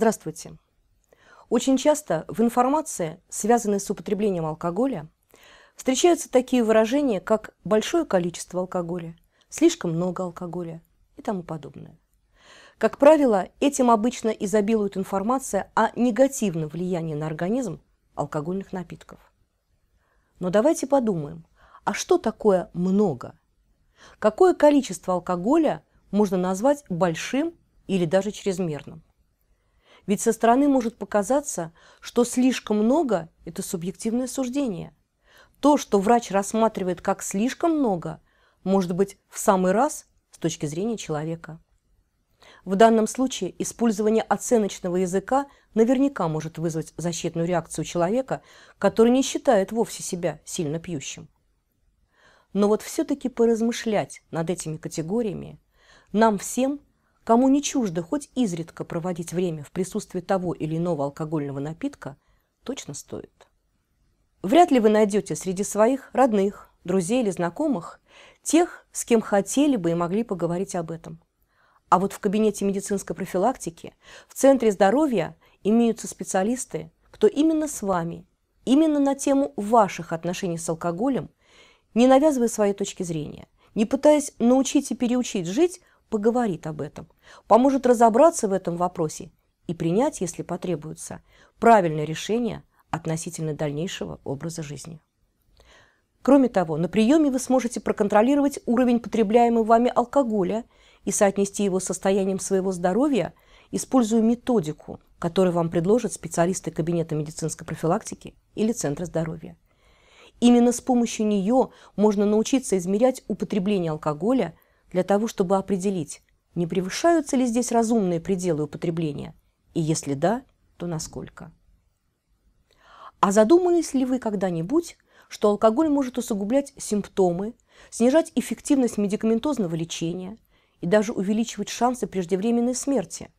Здравствуйте. Очень часто в информации, связанной с употреблением алкоголя, встречаются такие выражения, как большое количество алкоголя, слишком много алкоголя и тому подобное. Как правило, этим обычно изобилует информация о негативном влиянии на организм алкогольных напитков. Но давайте подумаем, а что такое много? Какое количество алкоголя можно назвать большим или даже чрезмерным? Ведь со стороны может показаться, что слишком много – это субъективное суждение. То, что врач рассматривает как слишком много, может быть в самый раз с точки зрения человека. В данном случае использование оценочного языка наверняка может вызвать защитную реакцию человека, который не считает вовсе себя сильно пьющим. Но вот все-таки поразмышлять над этими категориями нам всем кому не чуждо хоть изредка проводить время в присутствии того или иного алкогольного напитка, точно стоит. Вряд ли вы найдете среди своих родных, друзей или знакомых тех, с кем хотели бы и могли поговорить об этом. А вот в кабинете медицинской профилактики, в Центре здоровья имеются специалисты, кто именно с вами, именно на тему ваших отношений с алкоголем, не навязывая своей точки зрения, не пытаясь научить и переучить жить поговорит об этом, поможет разобраться в этом вопросе и принять, если потребуется, правильное решение относительно дальнейшего образа жизни. Кроме того, на приеме вы сможете проконтролировать уровень потребляемого вами алкоголя и соотнести его с состоянием своего здоровья, используя методику, которую вам предложат специалисты Кабинета медицинской профилактики или Центра здоровья. Именно с помощью нее можно научиться измерять употребление алкоголя – для того, чтобы определить, не превышаются ли здесь разумные пределы употребления, и если да, то насколько. А задумались ли вы когда-нибудь, что алкоголь может усугублять симптомы, снижать эффективность медикаментозного лечения и даже увеличивать шансы преждевременной смерти,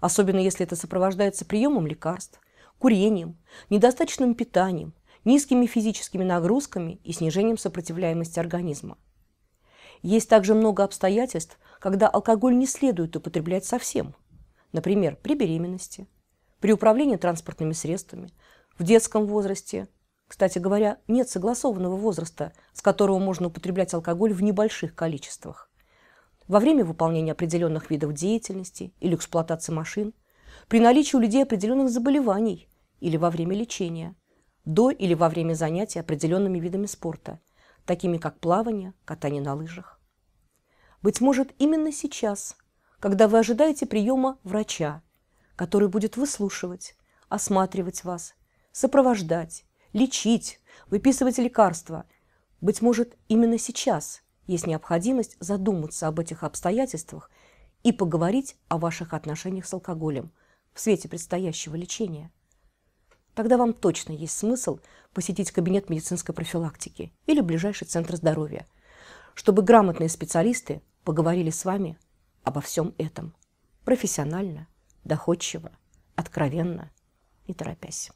особенно если это сопровождается приемом лекарств, курением, недостаточным питанием, низкими физическими нагрузками и снижением сопротивляемости организма – есть также много обстоятельств, когда алкоголь не следует употреблять совсем. Например, при беременности, при управлении транспортными средствами, в детском возрасте. Кстати говоря, нет согласованного возраста, с которого можно употреблять алкоголь в небольших количествах. Во время выполнения определенных видов деятельности или эксплуатации машин, при наличии у людей определенных заболеваний или во время лечения, до или во время занятий определенными видами спорта – такими как плавание, катание на лыжах. Быть может, именно сейчас, когда вы ожидаете приема врача, который будет выслушивать, осматривать вас, сопровождать, лечить, выписывать лекарства. Быть может, именно сейчас есть необходимость задуматься об этих обстоятельствах и поговорить о ваших отношениях с алкоголем в свете предстоящего лечения. Тогда вам точно есть смысл посетить кабинет медицинской профилактики или ближайший центр здоровья, чтобы грамотные специалисты поговорили с вами обо всем этом. Профессионально, доходчиво, откровенно, не торопясь.